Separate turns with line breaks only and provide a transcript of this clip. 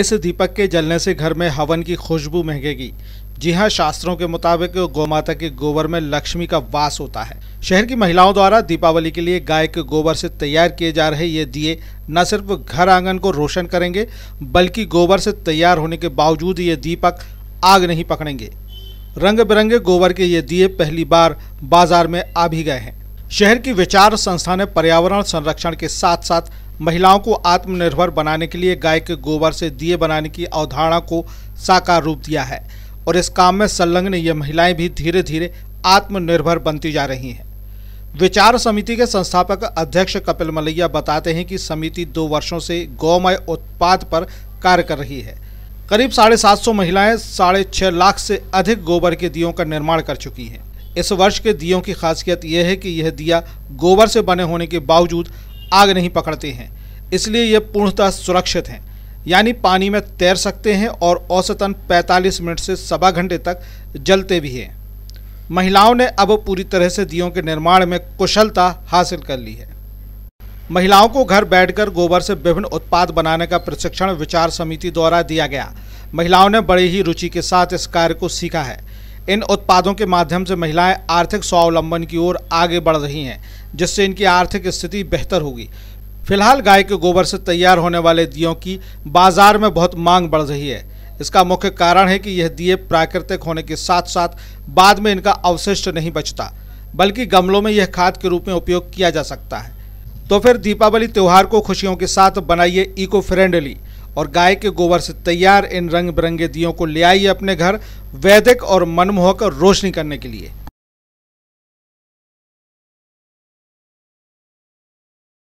इस दीपक के जलने से घर में हवन की खुशबू महकेगी जी हाँ शास्त्रों के मुताबिक माता के गोबर में लक्ष्मी का वास होता है शहर की महिलाओं द्वारा दीपावली के लिए गाय के गोबर से तैयार किए जा रहे ये दिए न सिर्फ घर आंगन को रोशन करेंगे बल्कि गोबर से तैयार होने के बावजूद ये दीपक आग नहीं पकड़ेंगे रंग बिरंगे गोबर के ये दिए पहली बार बाजार में आ भी गए हैं शहर की विचार संस्था ने पर्यावरण संरक्षण के साथ साथ महिलाओं को आत्मनिर्भर बनाने के लिए गाय के गोबर से दिए बनाने की अवधारणा को साकार रूप दिया है और इस काम में संलग्न ये महिलाएं भी धीरे धीरे आत्मनिर्भर बनती जा रही हैं विचार समिति के संस्थापक अध्यक्ष कपिल मलैया बताते हैं कि समिति दो वर्षों से गौमय उत्पाद पर कार्य कर रही है करीब साढ़े सात सौ महिलाएं साढ़े छः लाख से अधिक गोबर के दियों का निर्माण कर चुकी हैं इस वर्ष के दियों की खासियत यह है कि यह दिया गोबर से बने होने के बावजूद आग नहीं पकड़ते हैं इसलिए ये पूर्णतः सुरक्षित हैं यानी पानी में तैर सकते हैं और औसतन 45 मिनट से सवा घंटे तक जलते भी हैं महिलाओं ने अब पूरी तरह से दियों के निर्माण में कुशलता हासिल कर ली है महिलाओं को घर बैठकर गोबर से विभिन्न उत्पाद बनाने का प्रशिक्षण विचार समिति द्वारा दिया गया महिलाओं ने बड़ी ही रुचि के साथ इस कार्य को सीखा है इन उत्पादों के माध्यम से महिलाएं आर्थिक स्वावलंबन की ओर आगे बढ़ रही हैं जिससे इनकी आर्थिक स्थिति बेहतर होगी फिलहाल गाय के गोबर से तैयार होने वाले दियों की बाजार में बहुत मांग बढ़ रही है इसका मुख्य कारण है कि यह दिए प्राकृतिक होने के साथ साथ बाद में इनका अवशिष्ट नहीं बचता बल्कि गमलों में यह खाद के रूप में उपयोग किया जा सकता है तो फिर दीपावली त्यौहार को खुशियों के साथ बनाइए इको फ्रेंडली और गाय के गोबर से तैयार इन रंग बिरंगे दियों को ले आइए अपने घर वैदिक और मनमोहक रोशनी करने के लिए